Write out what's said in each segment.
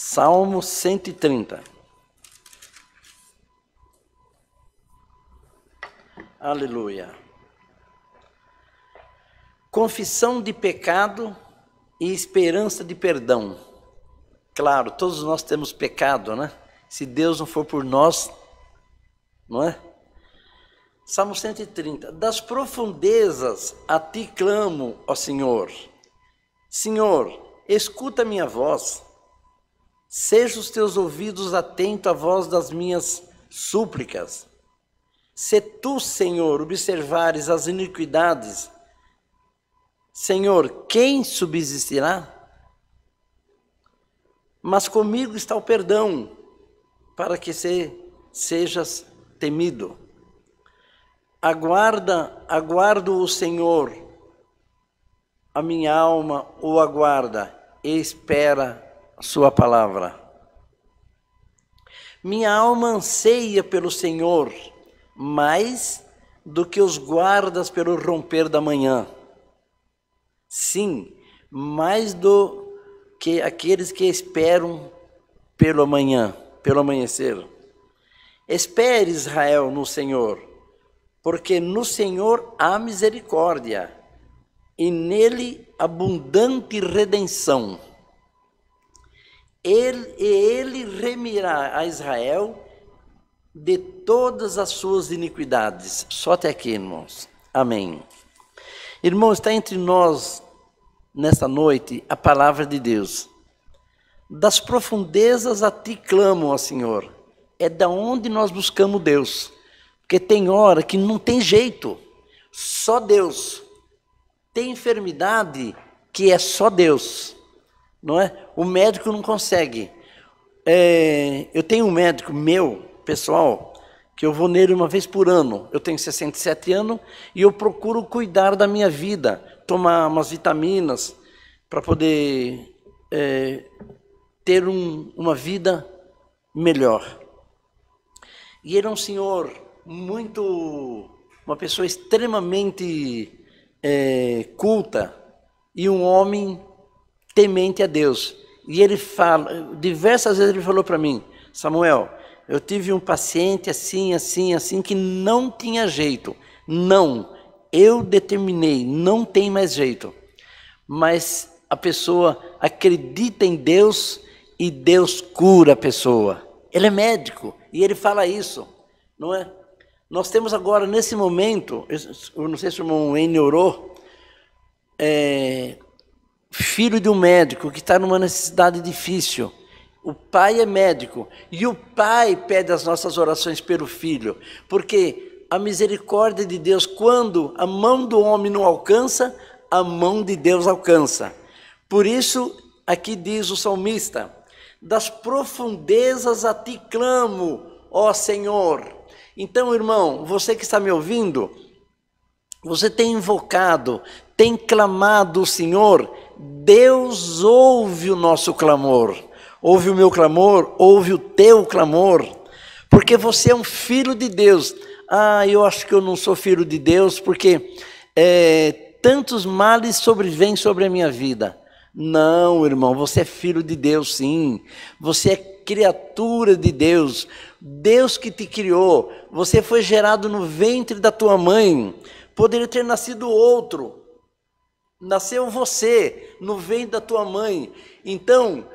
Salmo 130. Aleluia. Confissão de pecado e esperança de perdão. Claro, todos nós temos pecado, né? Se Deus não for por nós, não é? Salmo 130. Das profundezas a ti clamo, ó Senhor. Senhor, escuta minha voz Seja os teus ouvidos atentos à voz das minhas súplicas. Se tu, Senhor, observares as iniquidades, Senhor, quem subsistirá? Mas comigo está o perdão, para que se, sejas temido. Aguarda, aguardo o Senhor, a minha alma o aguarda e espera sua palavra. Minha alma anseia pelo Senhor mais do que os guardas pelo romper da manhã. Sim, mais do que aqueles que esperam pelo amanhã, pelo amanhecer. Espere, Israel, no Senhor, porque no Senhor há misericórdia e nele abundante redenção ele, e ele remirá a Israel de todas as suas iniquidades. Só até aqui, irmãos. Amém. Irmão, está entre nós nesta noite a palavra de Deus. Das profundezas a ti clamo, ó Senhor. É da onde nós buscamos Deus. Porque tem hora que não tem jeito. Só Deus. Tem enfermidade que é só Deus não é? O médico não consegue. É, eu tenho um médico meu, pessoal, que eu vou nele uma vez por ano. Eu tenho 67 anos e eu procuro cuidar da minha vida, tomar umas vitaminas para poder é, ter um, uma vida melhor. E ele é um senhor muito, uma pessoa extremamente é, culta e um homem temente a Deus. E ele fala, diversas vezes ele falou para mim, Samuel, eu tive um paciente assim, assim, assim, que não tinha jeito. Não, eu determinei, não tem mais jeito. Mas a pessoa acredita em Deus e Deus cura a pessoa. Ele é médico e ele fala isso, não é? Nós temos agora, nesse momento, eu não sei se o irmão N orou, é, filho de um médico que está numa necessidade difícil. O pai é médico e o pai pede as nossas orações pelo filho, porque a misericórdia de Deus, quando a mão do homem não alcança, a mão de Deus alcança. Por isso, aqui diz o salmista: Das profundezas a ti clamo, ó Senhor. Então, irmão, você que está me ouvindo, você tem invocado, tem clamado o Senhor Deus ouve o nosso clamor, ouve o meu clamor, ouve o teu clamor, porque você é um filho de Deus. Ah, eu acho que eu não sou filho de Deus porque é, tantos males sobrevêm sobre a minha vida. Não, irmão, você é filho de Deus, sim. Você é criatura de Deus. Deus que te criou. Você foi gerado no ventre da tua mãe. Poderia ter nascido outro Nasceu você no ventre da tua mãe. Então,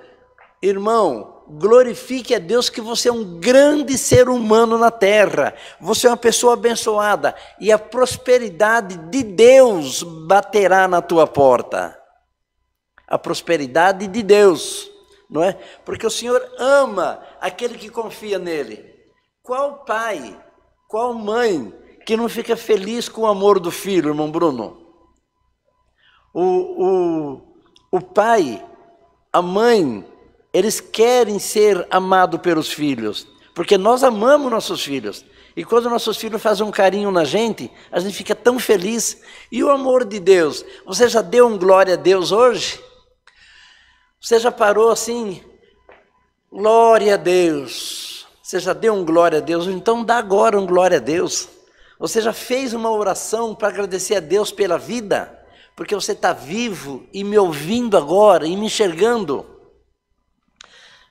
irmão, glorifique a Deus que você é um grande ser humano na terra. Você é uma pessoa abençoada e a prosperidade de Deus baterá na tua porta. A prosperidade de Deus, não é? Porque o Senhor ama aquele que confia nele. Qual pai, qual mãe que não fica feliz com o amor do filho, irmão Bruno? o, o, o pai, a mãe, eles querem ser amados pelos filhos, porque nós amamos nossos filhos. E quando nossos filhos fazem um carinho na gente, a gente fica tão feliz. E o amor de Deus? Você já deu um glória a Deus hoje? Você já parou assim? Glória a Deus. Você já deu um glória a Deus? Então dá agora um glória a Deus. Você já fez uma oração para agradecer a Deus pela vida? porque você está vivo e me ouvindo agora e me enxergando.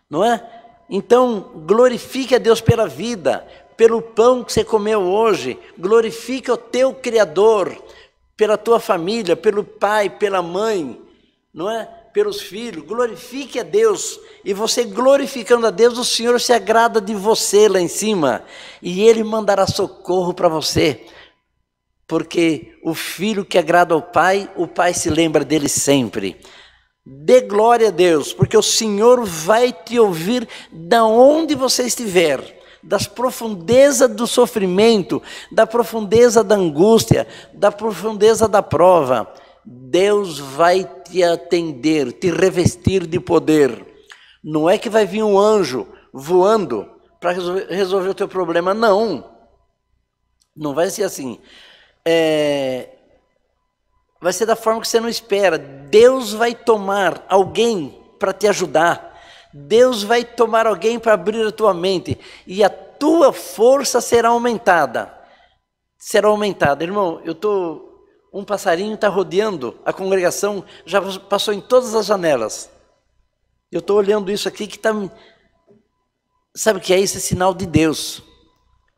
Não é? Então, glorifique a Deus pela vida, pelo pão que você comeu hoje, glorifique o teu Criador, pela tua família, pelo pai, pela mãe, não é? Pelos filhos, glorifique a Deus, e você glorificando a Deus, o Senhor se agrada de você lá em cima, e Ele mandará socorro para você porque o filho que agrada ao Pai, o Pai se lembra dele sempre. Dê glória a Deus, porque o Senhor vai te ouvir da onde você estiver, das profundezas do sofrimento, da profundeza da angústia, da profundeza da prova. Deus vai te atender, te revestir de poder. Não é que vai vir um anjo voando para resolver o teu problema, não. Não vai ser assim é, vai ser da forma que você não espera. Deus vai tomar alguém para te ajudar. Deus vai tomar alguém para abrir a tua mente. E a tua força será aumentada. Será aumentada. Irmão, eu estou. Um passarinho está rodeando a congregação, já passou em todas as janelas. Eu estou olhando isso aqui que está. Sabe o que é isso? É sinal de Deus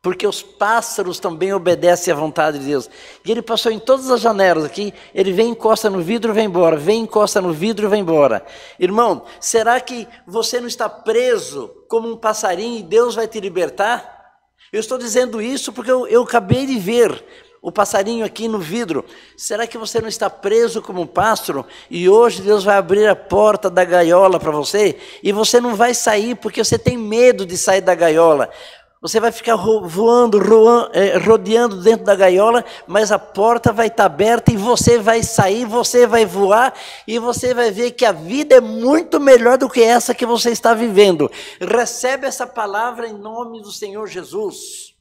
porque os pássaros também obedecem à vontade de Deus. E ele passou em todas as janelas aqui, ele vem, encosta no vidro e vem embora, vem, encosta no vidro e vem embora. Irmão, será que você não está preso como um passarinho e Deus vai te libertar? Eu estou dizendo isso porque eu, eu acabei de ver o passarinho aqui no vidro. Será que você não está preso como um pássaro? E hoje Deus vai abrir a porta da gaiola para você e você não vai sair porque você tem medo de sair da gaiola. Você vai ficar voando, é, rodeando dentro da gaiola, mas a porta vai estar tá aberta e você vai sair, você vai voar e você vai ver que a vida é muito melhor do que essa que você está vivendo. Recebe essa palavra em nome do Senhor Jesus.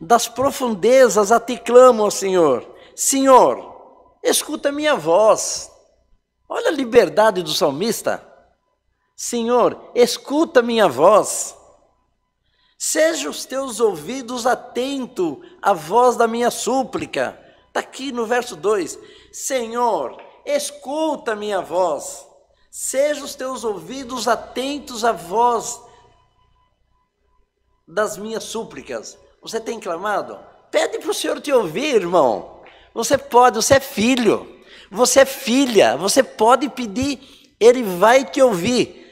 Das profundezas a ti clamo, ó Senhor. Senhor, escuta minha voz. Olha a liberdade do salmista. Senhor, escuta minha voz. Seja os teus ouvidos atento à voz da minha súplica. Está aqui no verso 2: Senhor, escuta a minha voz. Seja os teus ouvidos atentos à voz das minhas súplicas. Você tem clamado? Pede para o Senhor te ouvir, irmão. Você pode, você é filho, você é filha, você pode pedir, ele vai te ouvir.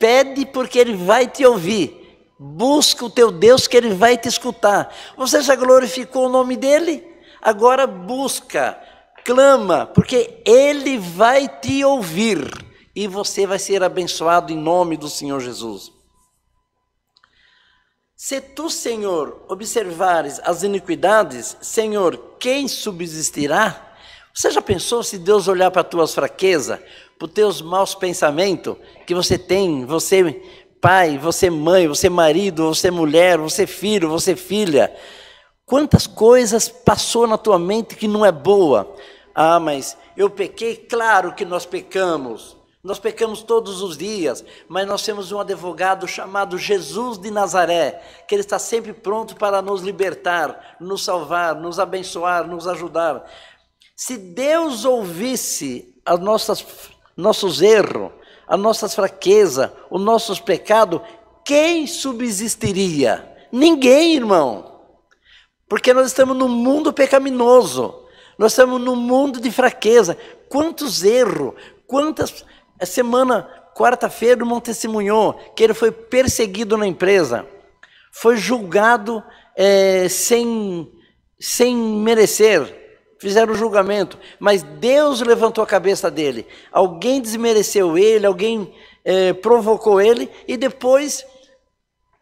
Pede porque ele vai te ouvir. Busca o teu Deus que ele vai te escutar. Você já glorificou o nome dele? Agora busca, clama, porque ele vai te ouvir e você vai ser abençoado em nome do Senhor Jesus. Se tu, Senhor, observares as iniquidades, Senhor, quem subsistirá? Você já pensou se Deus olhar para tuas fraquezas, por teus maus pensamentos que você tem, você pai, você mãe, você marido, você mulher, você filho, você filha. Quantas coisas passou na tua mente que não é boa? Ah, mas eu pequei, claro que nós pecamos. Nós pecamos todos os dias, mas nós temos um advogado chamado Jesus de Nazaré, que ele está sempre pronto para nos libertar, nos salvar, nos abençoar, nos ajudar. Se Deus ouvisse as nossas nossos erros, a nossas fraquezas, os nossos pecados, quem subsistiria? Ninguém, irmão. Porque nós estamos num mundo pecaminoso, nós estamos num mundo de fraqueza. Quantos erros, quantas. A semana, quarta-feira, o irmão testemunhou que ele foi perseguido na empresa, foi julgado é, sem, sem merecer fizeram o julgamento, mas Deus levantou a cabeça dele. Alguém desmereceu ele, alguém é, provocou ele, e depois,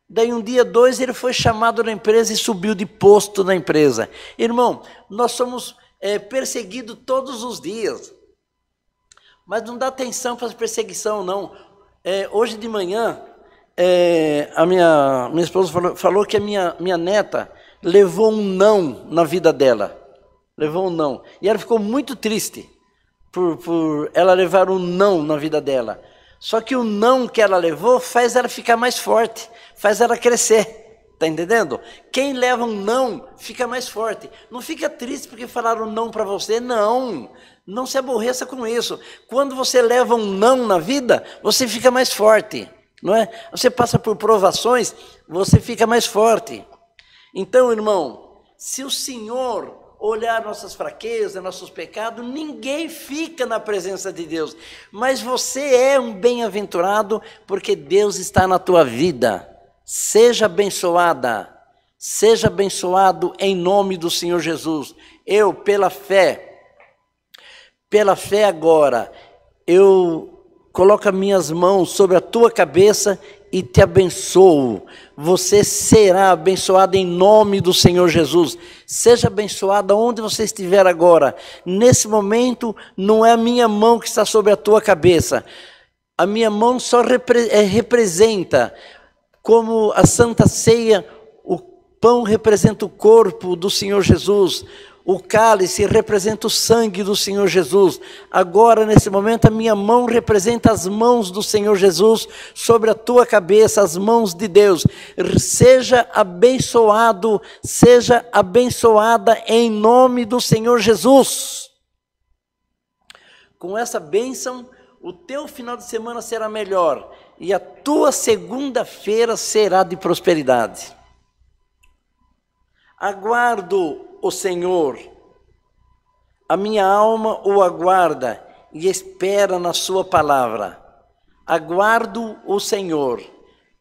daí um dia, dois, ele foi chamado na empresa e subiu de posto na empresa. Irmão, nós somos é, perseguidos todos os dias, mas não dá atenção para a perseguição, não. É, hoje de manhã, a minha, minha esposa falou, falou que a minha, minha neta levou um não na vida dela levou um não. E ela ficou muito triste por, por ela levar um não na vida dela. Só que o não que ela levou faz ela ficar mais forte, faz ela crescer. Tá entendendo? Quem leva um não fica mais forte. Não fica triste porque falaram não para você. Não. Não se aborreça com isso. Quando você leva um não na vida, você fica mais forte, não é? Você passa por provações, você fica mais forte. Então, irmão, se o Senhor olhar nossas fraquezas, nossos pecados, ninguém fica na presença de Deus. Mas você é um bem-aventurado porque Deus está na tua vida. Seja abençoada. Seja abençoado em nome do Senhor Jesus. Eu, pela fé, pela fé agora, eu coloco minhas mãos sobre a tua cabeça e te abençoo. Você será abençoado em nome do Senhor Jesus. Seja abençoado onde você estiver agora. Nesse momento, não é a minha mão que está sobre a tua cabeça. A minha mão só repre é, representa, como a Santa Ceia, o pão representa o corpo do Senhor Jesus. O cálice representa o sangue do Senhor Jesus. Agora, nesse momento, a minha mão representa as mãos do Senhor Jesus sobre a tua cabeça, as mãos de Deus. Seja abençoado, seja abençoada em nome do Senhor Jesus. Com essa bênção, o teu final de semana será melhor e a tua segunda-feira será de prosperidade. Aguardo o Senhor. A minha alma o aguarda e espera na sua palavra. Aguardo o Senhor.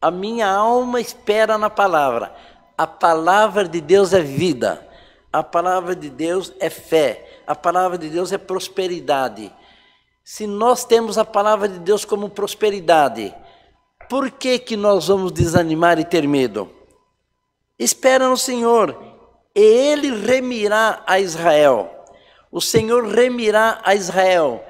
A minha alma espera na palavra. A palavra de Deus é vida. A palavra de Deus é fé. A palavra de Deus é prosperidade. Se nós temos a palavra de Deus como prosperidade, por que que nós vamos desanimar e ter medo? Espera no Senhor ele remirá a Israel. O Senhor remirá a Israel.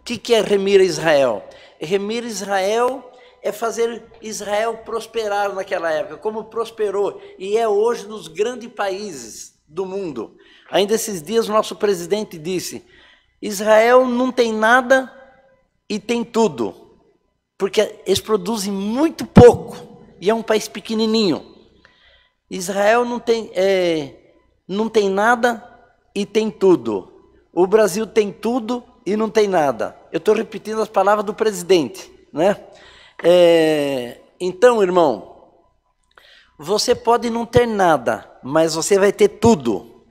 O que, que é remir a Israel? Remir Israel é fazer Israel prosperar naquela época, como prosperou e é hoje nos grandes países do mundo. Ainda esses dias, o nosso presidente disse: Israel não tem nada e tem tudo, porque eles produzem muito pouco e é um país pequenininho. Israel não tem. É, não tem nada e tem tudo. O Brasil tem tudo e não tem nada. Eu estou repetindo as palavras do presidente, né? É, então, irmão, você pode não ter nada, mas você vai ter tudo.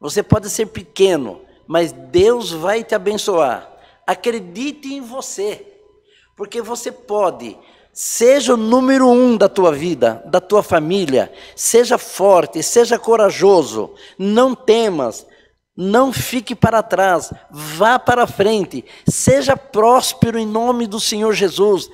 Você pode ser pequeno, mas Deus vai te abençoar. Acredite em você, porque você pode. Seja o número um da tua vida, da tua família. Seja forte, seja corajoso. Não temas, não fique para trás, vá para frente, seja próspero em nome do Senhor Jesus.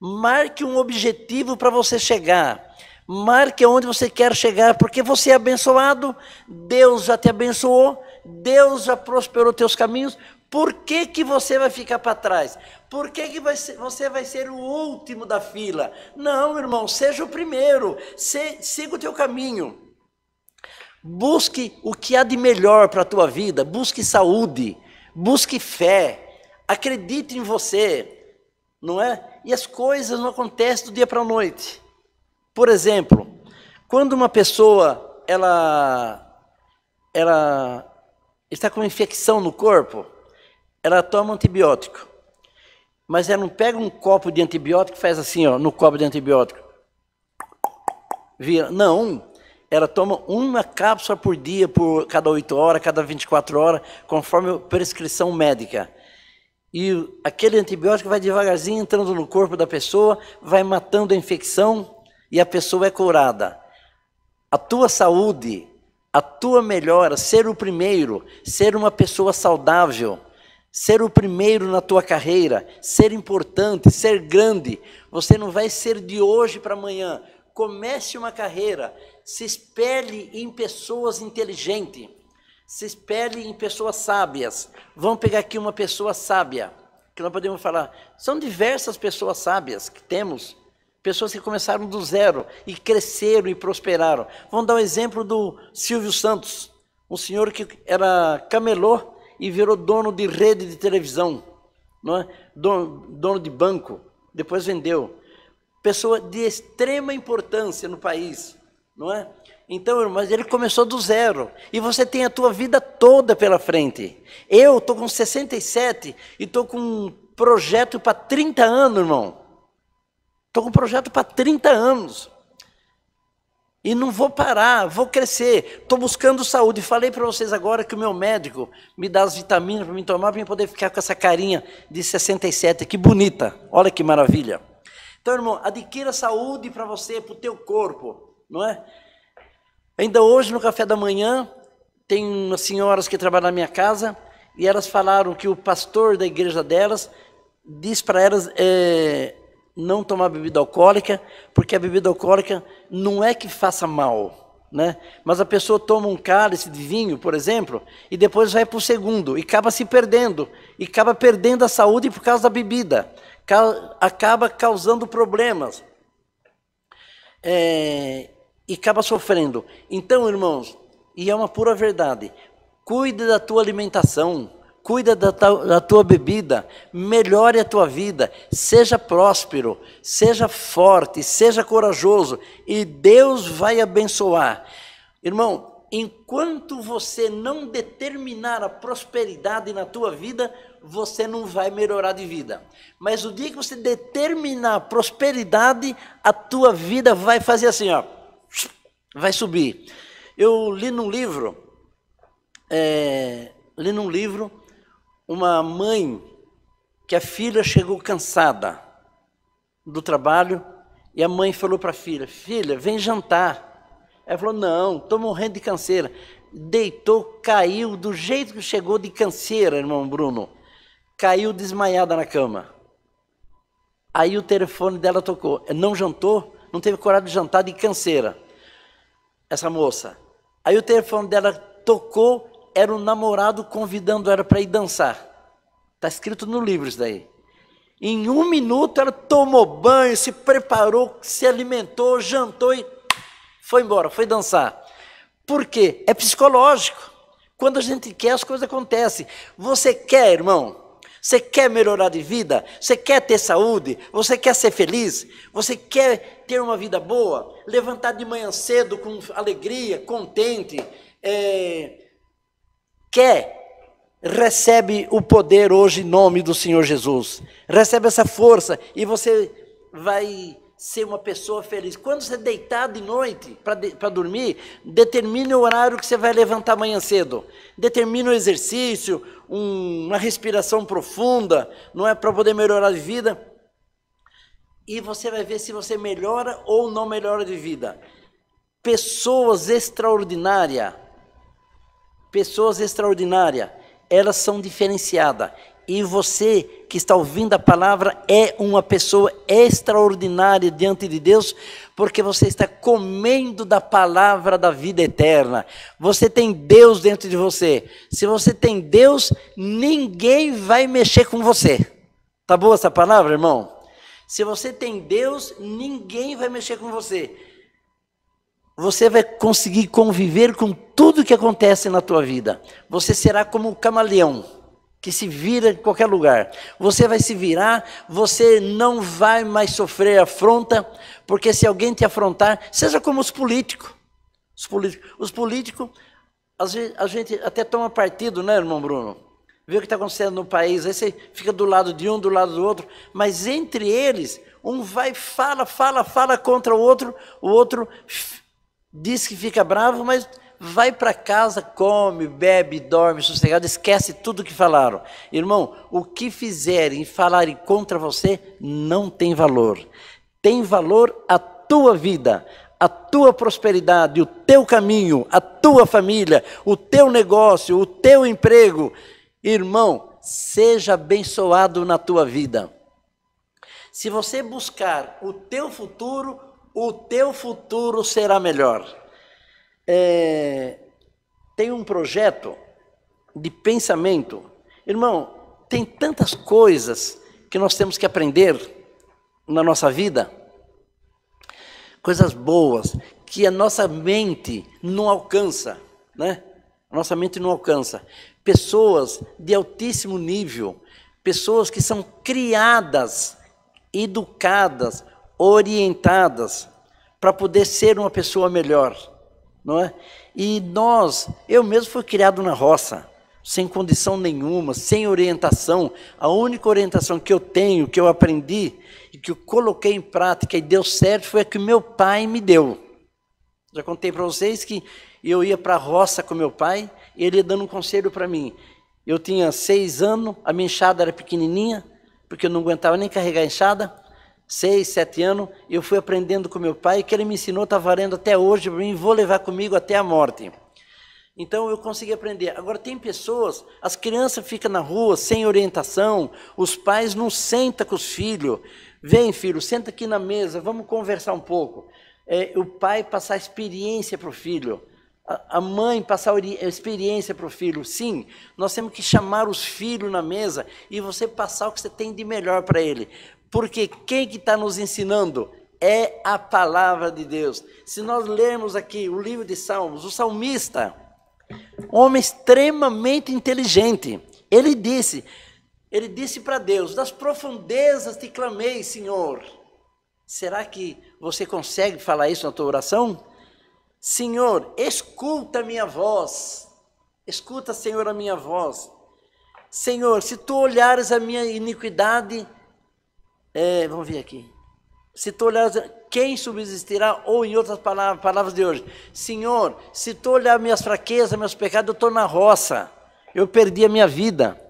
Marque um objetivo para você chegar. Marque onde você quer chegar, porque você é abençoado, Deus já te abençoou, Deus já prosperou teus caminhos, por que, que você vai ficar para trás? Por que, que vai ser, você vai ser o último da fila? Não, irmão, seja o primeiro, se, siga o teu caminho. Busque o que há de melhor para a tua vida, busque saúde, busque fé, acredite em você, não é? E as coisas não acontecem do dia para a noite. Por exemplo, quando uma pessoa ela ela está com uma infecção no corpo, ela toma antibiótico. Mas ela não pega um copo de antibiótico e faz assim, ó, no copo de antibiótico. Vira. Não. Ela toma uma cápsula por dia, por cada 8 horas, cada 24 horas, conforme a prescrição médica. E aquele antibiótico vai devagarzinho entrando no corpo da pessoa, vai matando a infecção e a pessoa é curada. A tua saúde, a tua melhora, ser o primeiro, ser uma pessoa saudável, ser o primeiro na tua carreira, ser importante, ser grande. Você não vai ser de hoje para amanhã. Comece uma carreira, se espelhe em pessoas inteligentes, se espelhe em pessoas sábias. Vamos pegar aqui uma pessoa sábia, que nós podemos falar. São diversas pessoas sábias que temos, pessoas que começaram do zero e cresceram e prosperaram. Vamos dar o um exemplo do Silvio Santos, um senhor que era camelô e virou dono de rede de televisão, não é? dono, dono de banco, depois vendeu. Pessoa de extrema importância no país, não é? Então, irmãos, ele começou do zero. E você tem a tua vida toda pela frente. Eu estou com 67 e estou com um projeto para 30 anos, irmão. Estou com um projeto para 30 anos. E não vou parar, vou crescer. Estou buscando saúde. Falei para vocês agora que o meu médico me dá as vitaminas para me tomar, para poder ficar com essa carinha de 67. Que bonita. Olha que maravilha. Então, irmão, adquira saúde para você, para o teu corpo, não é? Ainda hoje, no café da manhã, tem umas senhoras que trabalham na minha casa e elas falaram que o pastor da igreja delas diz para elas... Eh, não tomar bebida alcoólica, porque a bebida alcoólica não é que faça mal, né? Mas a pessoa toma um cálice de vinho, por exemplo, e depois vai para o segundo, e acaba se perdendo, e acaba perdendo a saúde por causa da bebida, acaba causando problemas, é, e acaba sofrendo. Então, irmãos, e é uma pura verdade, cuide da tua alimentação, cuida da, da tua bebida, melhore a tua vida, seja próspero, seja forte, seja corajoso e Deus vai abençoar. Irmão, enquanto você não determinar a prosperidade na tua vida, você não vai melhorar de vida. Mas o dia que você determinar a prosperidade, a tua vida vai fazer assim, ó, vai subir. Eu li num livro, é, li num livro uma mãe que a filha chegou cansada do trabalho e a mãe falou para a filha: Filha, vem jantar. Ela falou: Não, estou morrendo de canseira. Deitou, caiu do jeito que chegou de canseira, irmão Bruno. Caiu desmaiada na cama. Aí o telefone dela tocou. Não jantou, não teve coragem de jantar de canseira. Essa moça. Aí o telefone dela tocou era o namorado convidando ela para ir dançar. Está escrito no livro isso daí. Em um minuto ela tomou banho, se preparou, se alimentou, jantou e foi embora, foi dançar. Por quê? É psicológico. Quando a gente quer, as coisas acontecem. Você quer, irmão? Você quer melhorar de vida? Você quer ter saúde? Você quer ser feliz? Você quer ter uma vida boa? Levantar de manhã cedo com alegria, contente, é, quer, recebe o poder hoje em nome do Senhor Jesus. Recebe essa força e você vai ser uma pessoa feliz. Quando você deitar de noite para dormir, determine o horário que você vai levantar amanhã cedo. Determine o exercício, um, uma respiração profunda, não é para poder melhorar de vida. E você vai ver se você melhora ou não melhora de vida. Pessoas extraordinárias pessoas extraordinárias, elas são diferenciadas. E você que está ouvindo a palavra é uma pessoa extraordinária diante de Deus, porque você está comendo da palavra da vida eterna. Você tem Deus dentro de você. Se você tem Deus, ninguém vai mexer com você. Tá boa essa palavra, irmão? Se você tem Deus, ninguém vai mexer com você você vai conseguir conviver com tudo que acontece na tua vida. Você será como um camaleão que se vira em qualquer lugar. Você vai se virar, você não vai mais sofrer afronta, porque se alguém te afrontar, seja como os políticos. Os políticos, os políticos às vezes, a gente até toma partido, né, irmão Bruno? Vê o que está acontecendo no país, aí você fica do lado de um, do lado do outro, mas entre eles, um vai, fala, fala, fala contra o outro, o outro Diz que fica bravo, mas vai para casa, come, bebe, dorme sossegado, esquece tudo que falaram. Irmão, o que fizerem e falarem contra você não tem valor. Tem valor a tua vida, a tua prosperidade, o teu caminho, a tua família, o teu negócio, o teu emprego. Irmão, seja abençoado na tua vida. Se você buscar o teu futuro, o teu futuro será melhor. É, tem um projeto de pensamento. Irmão, tem tantas coisas que nós temos que aprender na nossa vida, coisas boas que a nossa mente não alcança, né? A nossa mente não alcança. Pessoas de altíssimo nível, pessoas que são criadas, educadas, orientadas para poder ser uma pessoa melhor, não é? E nós, eu mesmo fui criado na roça, sem condição nenhuma, sem orientação. A única orientação que eu tenho, que eu aprendi e que eu coloquei em prática e deu certo foi a que meu pai me deu. Já contei para vocês que eu ia para a roça com meu pai, e ele ia dando um conselho para mim. Eu tinha seis anos, a minha enxada era pequenininha, porque eu não aguentava nem carregar a enxada seis, sete anos, eu fui aprendendo com meu pai, que ele me ensinou, está varrendo até hoje para mim, vou levar comigo até a morte. Então eu consegui aprender. Agora tem pessoas, as crianças ficam na rua sem orientação, os pais não sentam com os filhos. Vem, filho, senta aqui na mesa, vamos conversar um pouco. É, o pai passar experiência para o filho, a, a mãe passar experiência para o filho. Sim, nós temos que chamar os filhos na mesa e você passar o que você tem de melhor para ele. Porque quem que está nos ensinando é a palavra de Deus. Se nós lermos aqui o livro de Salmos, o salmista, homem extremamente inteligente, ele disse, ele disse para Deus: Das profundezas te clamei, Senhor. Será que você consegue falar isso na tua oração? Senhor, escuta a minha voz. Escuta, Senhor, a minha voz. Senhor, se tu olhares a minha iniquidade, é, vamos ver aqui. Se tu olhar, quem subsistirá? Ou em outras palavras, palavras de hoje, Senhor, se tu olhar minhas fraquezas, meus pecados, eu estou na roça, eu perdi a minha vida.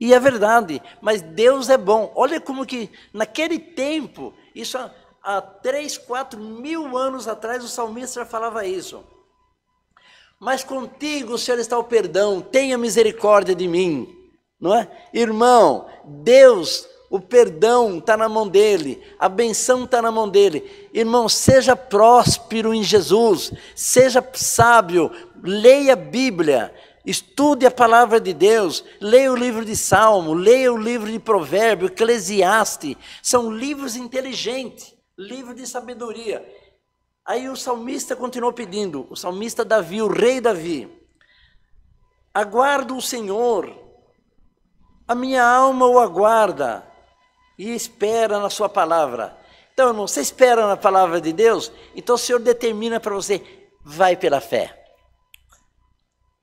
E é verdade, mas Deus é bom. Olha como que naquele tempo, isso há, há 3, 4 mil anos atrás, o salmista já falava isso. Mas contigo, Senhor, está o perdão, tenha misericórdia de mim, não é? Irmão, Deus o perdão está na mão dele, a benção está na mão dele. Irmão, seja próspero em Jesus, seja sábio, leia a Bíblia, estude a palavra de Deus, leia o livro de Salmo, leia o livro de Provérbio, Eclesiastes. São livros inteligentes, livros de sabedoria. Aí o salmista continuou pedindo, o salmista Davi, o rei Davi: Aguardo o Senhor, a minha alma o aguarda e espera na sua palavra. Então, irmão, você espera na palavra de Deus, então o Senhor determina para você, vai pela fé.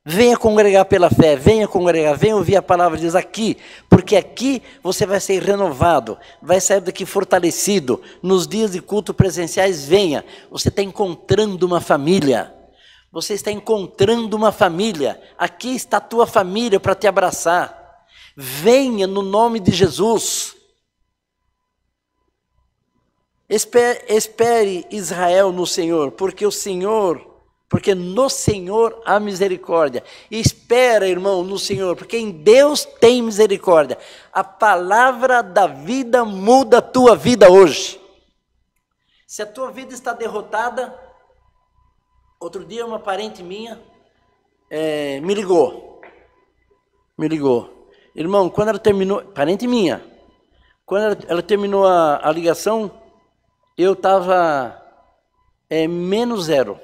Venha congregar pela fé, venha congregar, venha ouvir a palavra de Deus aqui, porque aqui você vai ser renovado, vai sair daqui fortalecido. Nos dias de culto presenciais, venha. Você está encontrando uma família. Você está encontrando uma família. Aqui está a tua família para te abraçar. Venha no nome de Jesus. Espere Israel no Senhor, porque o Senhor, porque no Senhor há misericórdia. espera, irmão, no Senhor, porque em Deus tem misericórdia. A palavra da vida muda a tua vida hoje. Se a tua vida está derrotada, outro dia uma parente minha é, me ligou. Me ligou. Irmão, quando ela terminou, parente minha, quando ela, ela terminou a, a ligação, eu estava é, menos zero,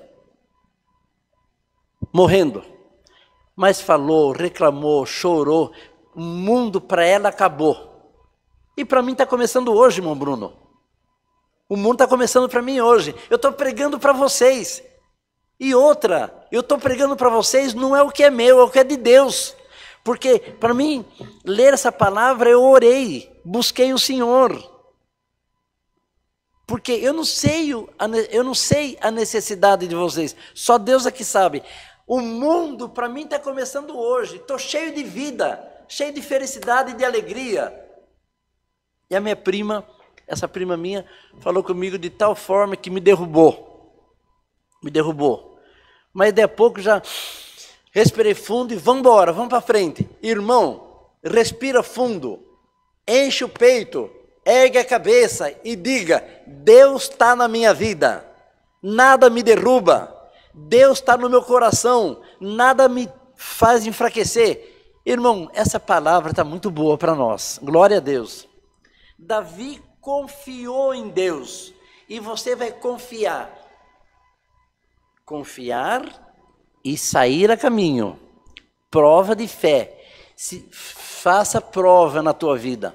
morrendo. Mas falou, reclamou, chorou, o mundo para ela acabou. E para mim está começando hoje, irmão Bruno. O mundo está começando para mim hoje. Eu estou pregando para vocês. E outra, eu estou pregando para vocês, não é o que é meu, é o que é de Deus. Porque para mim, ler essa palavra, eu orei, busquei o Senhor. Porque eu não sei, eu não sei a necessidade de vocês. Só Deus é que sabe. O mundo para mim está começando hoje. Estou cheio de vida, cheio de felicidade e de alegria. E a minha prima, essa prima minha, falou comigo de tal forma que me derrubou. Me derrubou. Mas daí a pouco já respirei fundo e vamos embora, vamos para frente. Irmão, respira fundo, enche o peito, ergue a cabeça e diga: Deus está na minha vida, nada me derruba, Deus está no meu coração, nada me faz enfraquecer. Irmão, essa palavra está muito boa para nós, glória a Deus. Davi confiou em Deus e você vai confiar. Confiar e sair a caminho. Prova de fé. Se, faça prova na tua vida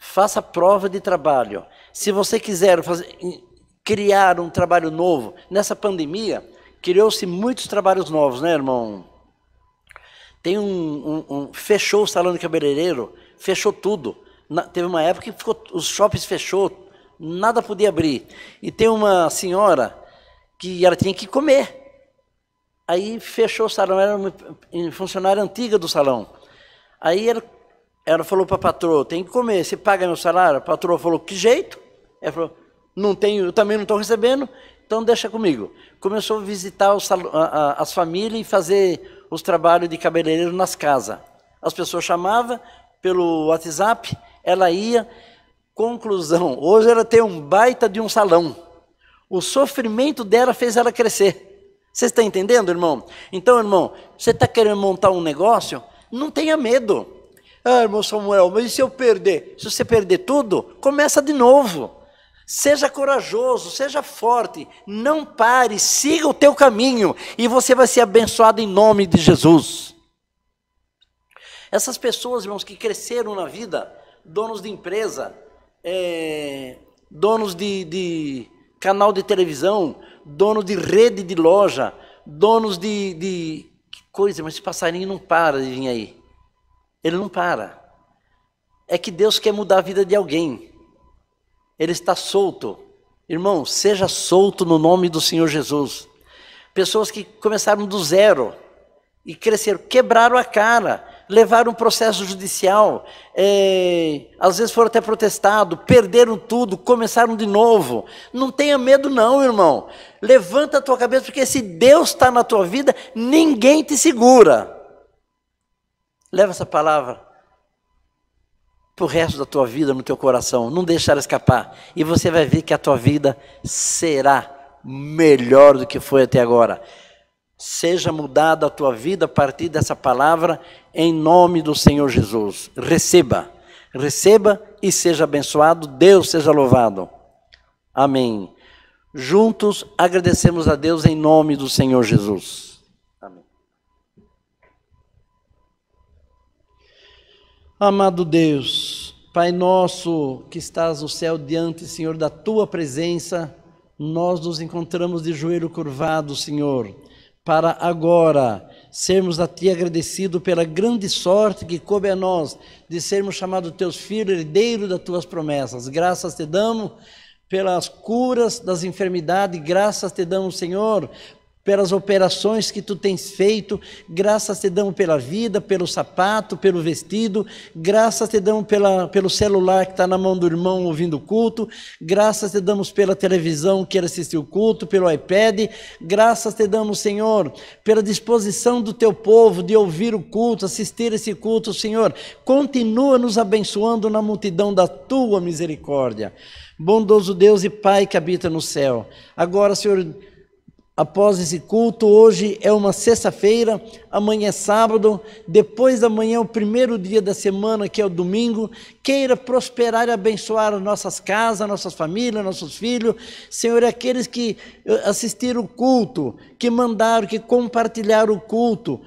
faça prova de trabalho. Se você quiser fazer, criar um trabalho novo, nessa pandemia, criou-se muitos trabalhos novos, né, irmão? Tem um, um, um, fechou o salão de cabeleireiro, fechou tudo. Na, teve uma época que ficou, os shoppings fechou, nada podia abrir. E tem uma senhora que ela tinha que comer. Aí fechou o salão, era uma funcionária antiga do salão. Aí ela ela falou para a patroa, tem que comer, você paga meu salário? A patroa falou, que jeito? Ela falou, não tenho, eu também não estou recebendo, então deixa comigo. Começou a visitar os, a, a, as famílias e fazer os trabalhos de cabeleireiro nas casas. As pessoas chamavam pelo WhatsApp, ela ia. Conclusão, hoje ela tem um baita de um salão. O sofrimento dela fez ela crescer. Você está entendendo, irmão? Então, irmão, você está querendo montar um negócio? Não tenha medo. Ah, irmão Samuel, mas e se eu perder? Se você perder tudo, começa de novo. Seja corajoso, seja forte, não pare, siga o teu caminho e você vai ser abençoado em nome de Jesus. Essas pessoas, irmãos, que cresceram na vida, donos de empresa, é, donos de, de, canal de televisão, donos de rede de loja, donos de, de. Que coisa, mas esse passarinho não para de vir aí. Ele não para. É que Deus quer mudar a vida de alguém. Ele está solto. Irmão, seja solto no nome do Senhor Jesus. Pessoas que começaram do zero e cresceram, quebraram a cara, levaram um processo judicial, é, às vezes foram até protestado, perderam tudo, começaram de novo. Não tenha medo, não, irmão. Levanta a tua cabeça, porque se Deus está na tua vida, ninguém te segura. Leva essa palavra para o resto da tua vida no teu coração, não deixe ela escapar. E você vai ver que a tua vida será melhor do que foi até agora. Seja mudada a tua vida a partir dessa palavra, em nome do Senhor Jesus. Receba, receba e seja abençoado. Deus seja louvado. Amém. Juntos agradecemos a Deus em nome do Senhor Jesus. Amado Deus, Pai nosso que estás no céu diante, Senhor, da tua presença, nós nos encontramos de joelho curvado, Senhor, para agora sermos a ti agradecido pela grande sorte que coube a nós de sermos chamados teus filhos, herdeiro das tuas promessas. Graças te damos pelas curas das enfermidades, graças te damos, Senhor, pelas operações que tu tens feito. Graças te damos pela vida, pelo sapato, pelo vestido. Graças te damos pela, pelo celular que está na mão do irmão ouvindo o culto. Graças te damos pela televisão que ele assistiu o culto, pelo iPad. Graças te damos, Senhor, pela disposição do teu povo de ouvir o culto, assistir esse culto, Senhor. Continua nos abençoando na multidão da tua misericórdia. Bondoso Deus e Pai que habita no céu. Agora, Senhor, após esse culto. Hoje é uma sexta-feira, amanhã é sábado, depois da manhã é o primeiro dia da semana, que é o domingo. Queira prosperar e abençoar nossas casas, nossas famílias, nossos filhos. Senhor, é aqueles que eh, assistiram o culto, que mandaram, que compartilharam o culto,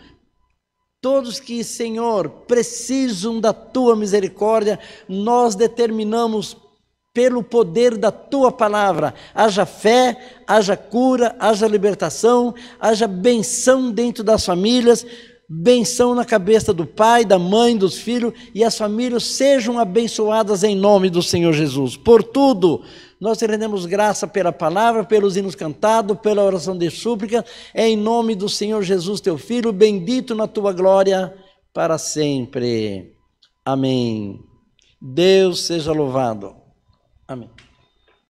todos que, Senhor, precisam da tua misericórdia, nós determinamos pelo poder da tua palavra. Haja fé, haja cura, haja libertação, haja benção dentro das famílias, benção na cabeça do pai, da mãe, dos filhos e as famílias sejam abençoadas em nome do Senhor Jesus. Por tudo, nós te rendemos graça pela palavra, pelos hinos cantados, pela oração de súplica, em nome do Senhor Jesus, teu filho, bendito na tua glória para sempre. Amém. Deus seja louvado.